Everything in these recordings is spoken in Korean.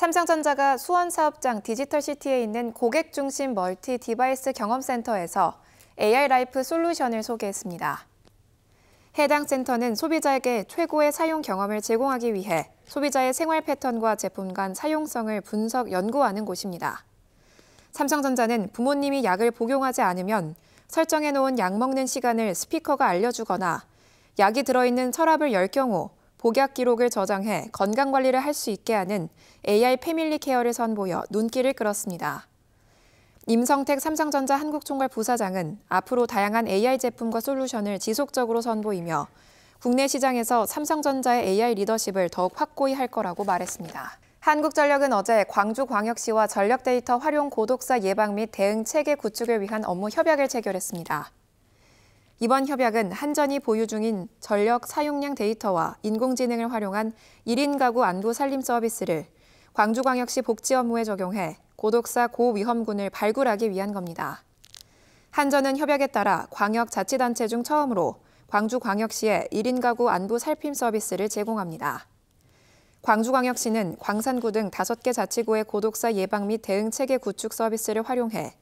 삼성전자가 수원 사업장 디지털시티에 있는 고객 중심 멀티 디바이스 경험센터에서 AI 라이프 솔루션을 소개했습니다. 해당 센터는 소비자에게 최고의 사용 경험을 제공하기 위해 소비자의 생활 패턴과 제품 간 사용성을 분석 연구하는 곳입니다. 삼성전자는 부모님이 약을 복용하지 않으면 설정해놓은 약 먹는 시간을 스피커가 알려주거나 약이 들어있는 서랍을 열 경우 복약 기록을 저장해 건강 관리를 할 수 있게 하는 AI 패밀리 케어를 선보여 눈길을 끌었습니다. 임성택 삼성전자 한국총괄 부사장은 앞으로 다양한 AI 제품과 솔루션을 지속적으로 선보이며 국내 시장에서 삼성전자의 AI 리더십을 더욱 확고히 할 거라고 말했습니다. 한국전력은 어제 광주광역시와 전력 데이터 활용 고독사 예방 및 대응 체계 구축을 위한 업무 협약을 체결했습니다. 이번 협약은 한전이 보유 중인 전력 사용량 데이터와 인공지능을 활용한 1인 가구 안구 살림 서비스를 광주광역시 복지 업무에 적용해 고독사 고위험군을 발굴하기 위한 겁니다. 한전은 협약에 따라 광역자치단체 중 처음으로 광주광역시에 1인 가구 안부 살핌 서비스를 제공합니다. 광주광역시는 광산구 등 5개 자치구의 고독사 예방 및 대응 체계 구축 서비스를 활용해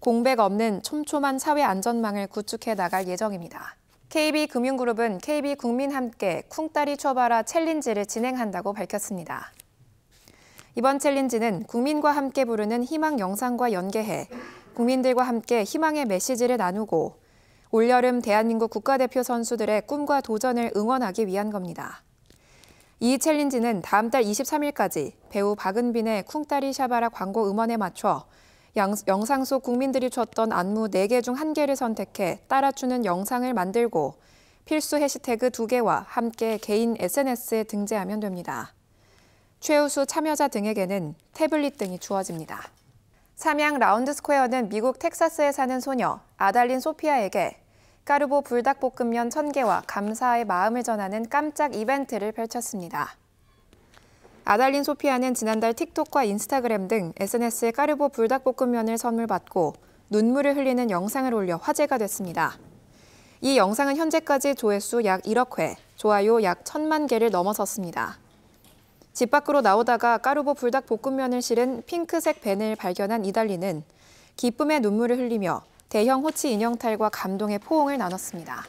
공백 없는 촘촘한 사회 안전망을 구축해 나갈 예정입니다. KB금융그룹은 KB국민 함께 쿵따리 쳐봐라 챌린지를 진행한다고 밝혔습니다. 이번 챌린지는 국민과 함께 부르는 희망 영상과 연계해 국민들과 함께 희망의 메시지를 나누고 올여름 대한민국 국가대표 선수들의 꿈과 도전을 응원하기 위한 겁니다. 이 챌린지는 다음 달 23일까지 배우 박은빈의 쿵따리 샤바라 광고 음원에 맞춰 양, 영상 속 국민들이 췄던 안무 4개 중 1개를 선택해 따라 추는 영상을 만들고 필수 해시태그 2개와 함께 개인 SNS에 등재하면 됩니다. 최우수 참여자 등에게는 태블릿 등이 주어집니다. 삼양 라운드 스퀘어는 미국 텍사스에 사는 소녀 아달린 소피아에게 까르보 불닭볶음면 1000개와 감사의 마음을 전하는 깜짝 이벤트를 펼쳤습니다. 아달린 소피아는 지난달 틱톡과 인스타그램 등 SNS에 까르보 불닭볶음면을 선물받고 눈물을 흘리는 영상을 올려 화제가 됐습니다. 이 영상은 현재까지 조회수 약 1억 회, 좋아요 약 1천만 개를 넘어섰습니다. 집 밖으로 나오다가 까르보 불닭볶음면을 실은 핑크색 밴을 발견한 이달리는 기쁨의 눈물을 흘리며 대형 호치 인형탈과 감동의 포옹을 나눴습니다.